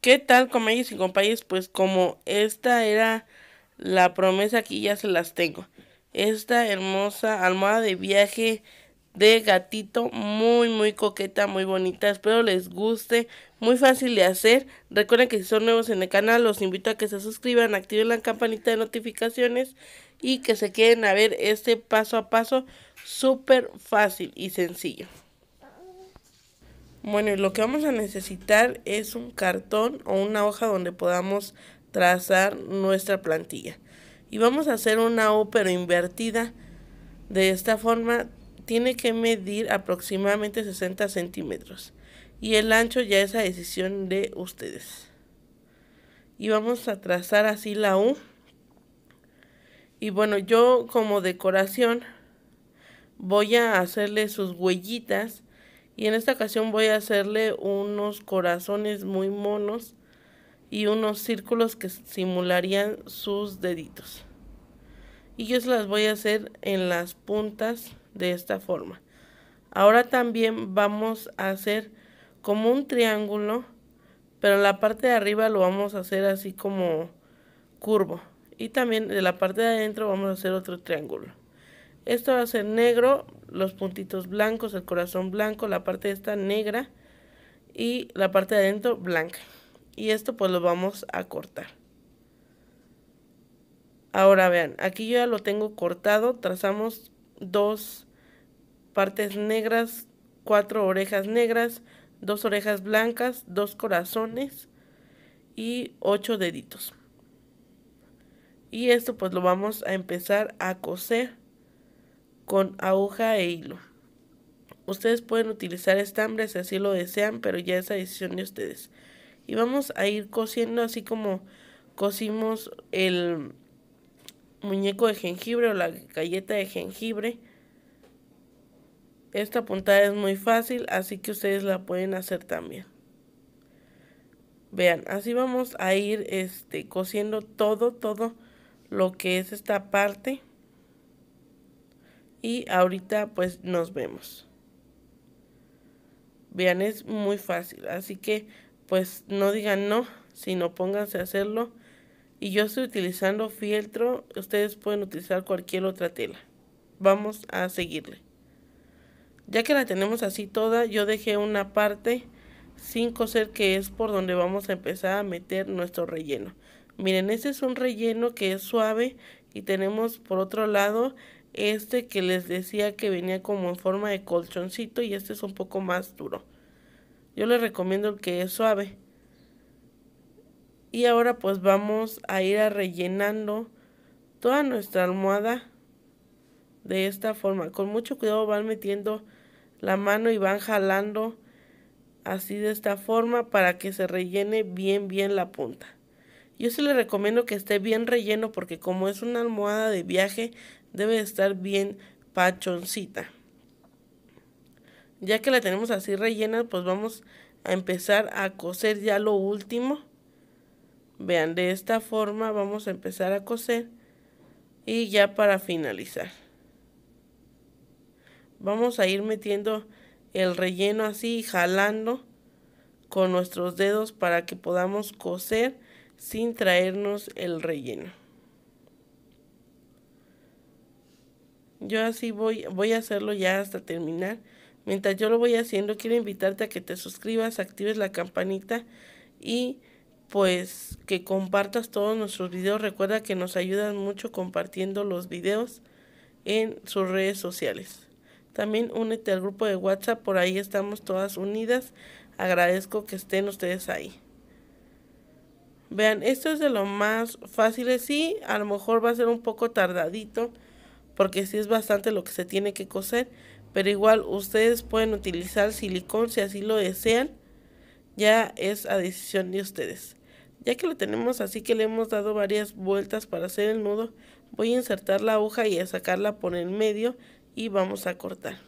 ¿Qué tal, compañeros y compañeros? Pues como esta era la promesa, aquí ya se las tengo. Esta hermosa almohada de viaje de gatito, muy, muy coqueta, muy bonita. Espero les guste, muy fácil de hacer. Recuerden que si son nuevos en el canal, los invito a que se suscriban, activen la campanita de notificaciones y que se queden a ver este paso a paso súper fácil y sencillo. Bueno, y lo que vamos a necesitar es un cartón o una hoja donde podamos trazar nuestra plantilla. Y vamos a hacer una U pero invertida. De esta forma tiene que medir aproximadamente 60 centímetros. Y el ancho ya es a decisión de ustedes. Y vamos a trazar así la U. Y bueno, yo como decoración voy a hacerle sus huellitas y en esta ocasión voy a hacerle unos corazones muy monos y unos círculos que simularían sus deditos. Y yo se las voy a hacer en las puntas de esta forma. Ahora también vamos a hacer como un triángulo, pero en la parte de arriba lo vamos a hacer así como curvo. Y también de la parte de adentro vamos a hacer otro triángulo. Esto va a ser negro, los puntitos blancos, el corazón blanco, la parte de esta negra y la parte de adentro blanca. Y esto pues lo vamos a cortar. Ahora vean, aquí yo ya lo tengo cortado, trazamos dos partes negras, cuatro orejas negras, dos orejas blancas, dos corazones y ocho deditos. Y esto pues lo vamos a empezar a coser con aguja e hilo. Ustedes pueden utilizar estambres si así lo desean, pero ya es la decisión de ustedes. Y vamos a ir cosiendo así como cosimos el muñeco de jengibre o la galleta de jengibre. Esta puntada es muy fácil, así que ustedes la pueden hacer también. Vean, así vamos a ir este, cosiendo todo, todo lo que es esta parte. Y ahorita pues nos vemos. Vean, es muy fácil. Así que pues no digan no, sino pónganse a hacerlo. Y yo estoy utilizando fieltro, ustedes pueden utilizar cualquier otra tela. Vamos a seguirle. Ya que la tenemos así toda, yo dejé una parte sin coser que es por donde vamos a empezar a meter nuestro relleno. Miren, este es un relleno que es suave y tenemos por otro lado este que les decía que venía como en forma de colchoncito y este es un poco más duro. Yo les recomiendo el que es suave. Y ahora pues vamos a ir a rellenando toda nuestra almohada de esta forma. Con mucho cuidado van metiendo la mano y van jalando así de esta forma para que se rellene bien bien la punta. Yo se les recomiendo que esté bien relleno porque como es una almohada de viaje, debe estar bien pachoncita. Ya que la tenemos así rellena, pues vamos a empezar a coser ya lo último. Vean, de esta forma vamos a empezar a coser y ya para finalizar. Vamos a ir metiendo el relleno así, jalando con nuestros dedos para que podamos coser sin traernos el relleno. Yo así voy, voy a hacerlo ya hasta terminar. Mientras yo lo voy haciendo, quiero invitarte a que te suscribas, actives la campanita y pues que compartas todos nuestros videos. Recuerda que nos ayudan mucho compartiendo los videos en sus redes sociales. También únete al grupo de WhatsApp, por ahí estamos todas unidas. Agradezco que estén ustedes ahí. Vean, esto es de lo más fácil. Sí, a lo mejor va a ser un poco tardadito porque si es bastante lo que se tiene que coser, pero igual ustedes pueden utilizar silicón si así lo desean, ya es a decisión de ustedes. Ya que lo tenemos así que le hemos dado varias vueltas para hacer el nudo, voy a insertar la aguja y a sacarla por el medio y vamos a cortar.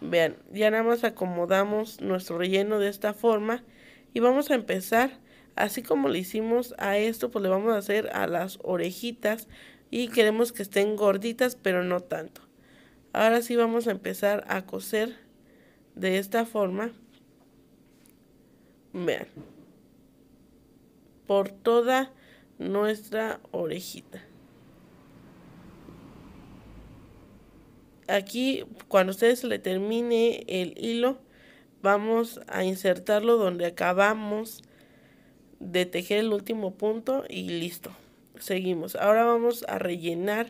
Vean, ya nada más acomodamos nuestro relleno de esta forma y vamos a empezar, así como le hicimos a esto, pues le vamos a hacer a las orejitas, y queremos que estén gorditas pero no tanto. Ahora sí vamos a empezar a coser de esta forma. Vean. Por toda nuestra orejita. Aquí cuando ustedes le termine el hilo vamos a insertarlo donde acabamos de tejer el último punto y listo seguimos. Ahora vamos a rellenar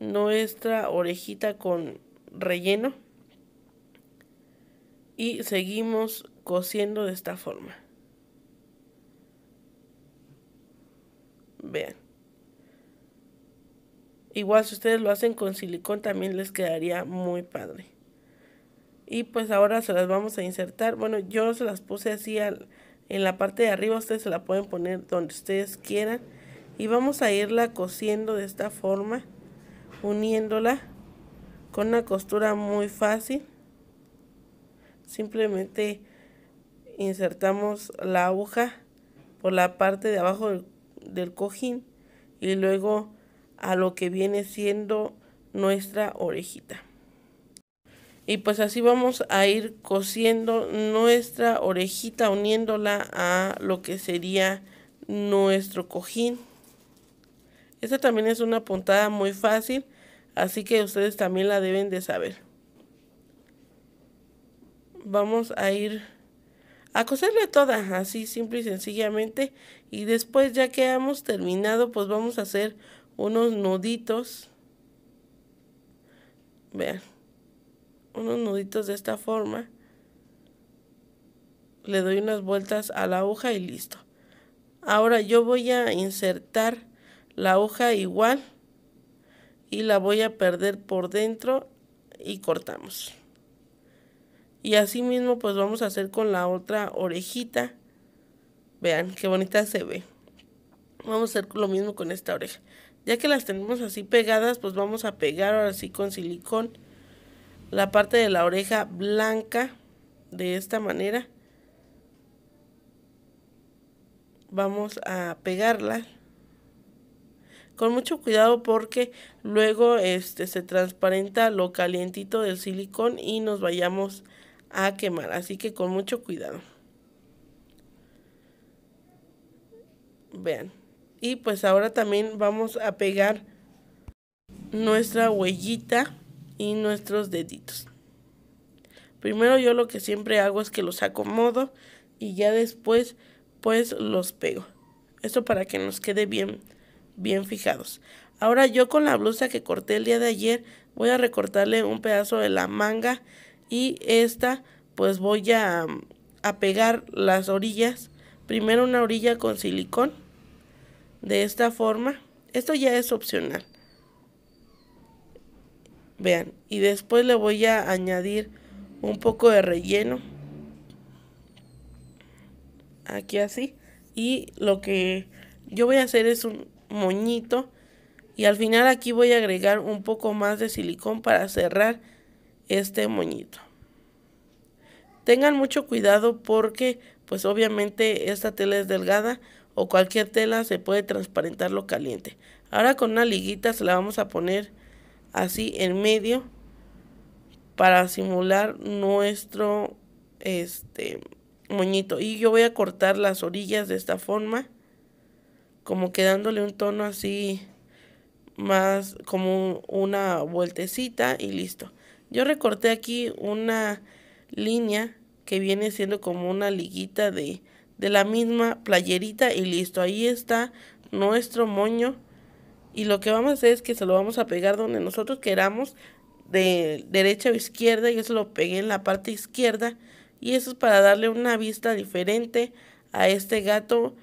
nuestra orejita con relleno. Y seguimos cosiendo de esta forma. Vean. Igual si ustedes lo hacen con silicón también les quedaría muy padre. Y pues ahora se las vamos a insertar. Bueno, yo se las puse así en la parte de arriba. Ustedes se la pueden poner donde ustedes quieran y vamos a irla cosiendo de esta forma uniéndola con una costura muy fácil simplemente insertamos la aguja por la parte de abajo del, cojín y luego a lo que viene siendo nuestra orejita y pues así vamos a ir cosiendo nuestra orejita uniéndola a lo que sería nuestro cojín esta también es una puntada muy fácil, así que ustedes también la deben de saber. Vamos a ir a coserle toda, así simple y sencillamente. Y después ya que hemos terminado, pues vamos a hacer unos nuditos. Vean, unos nuditos de esta forma. Le doy unas vueltas a la hoja y listo. Ahora yo voy a insertar la hoja igual y la voy a perder por dentro y cortamos y así mismo pues vamos a hacer con la otra orejita vean qué bonita se ve vamos a hacer lo mismo con esta oreja ya que las tenemos así pegadas pues vamos a pegar ahora sí con silicón la parte de la oreja blanca de esta manera vamos a pegarla con mucho cuidado porque luego este se transparenta lo calientito del silicón y nos vayamos a quemar así que con mucho cuidado vean y pues ahora también vamos a pegar nuestra huellita y nuestros deditos primero yo lo que siempre hago es que los acomodo y ya después pues los pego esto para que nos quede bien bien fijados. Ahora yo con la blusa que corté el día de ayer voy a recortarle un pedazo de la manga y esta pues voy a, a pegar las orillas. Primero una orilla con silicón de esta forma. Esto ya es opcional. Vean, y después le voy a añadir un poco de relleno. Aquí así. Y lo que yo voy a hacer es un, moñito y al final aquí voy a agregar un poco más de silicón para cerrar este moñito. Tengan mucho cuidado porque pues obviamente esta tela es delgada o cualquier tela se puede transparentar lo caliente. Ahora con una liguita se la vamos a poner así en medio para simular nuestro este moñito y yo voy a cortar las orillas de esta forma como que dándole un tono así más como una vueltecita y listo. Yo recorté aquí una línea que viene siendo como una liguita de, de la misma playerita y listo. Ahí está nuestro moño y lo que vamos a hacer es que se lo vamos a pegar donde nosotros queramos de derecha o izquierda yo se lo pegué en la parte izquierda y eso es para darle una vista diferente a este gato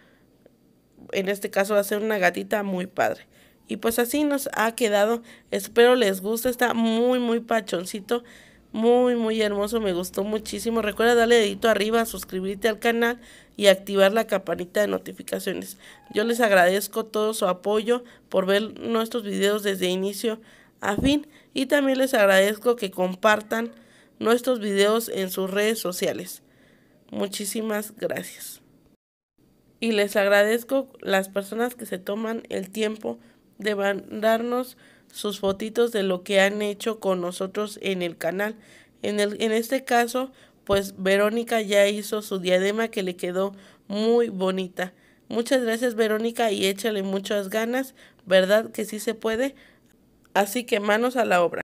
en este caso va a ser una gatita muy padre. Y pues así nos ha quedado. Espero les guste. Está muy, muy pachoncito. Muy, muy hermoso. Me gustó muchísimo. Recuerda darle dedito arriba, suscribirte al canal y activar la campanita de notificaciones. Yo les agradezco todo su apoyo por ver nuestros videos desde inicio a fin. Y también les agradezco que compartan nuestros videos en sus redes sociales. Muchísimas gracias y les agradezco las personas que se toman el tiempo de mandarnos sus fotitos de lo que han hecho con nosotros en el canal. En, el, en este caso, pues Verónica ya hizo su diadema que le quedó muy bonita. Muchas gracias Verónica y échale muchas ganas, ¿verdad que sí se puede? Así que manos a la obra.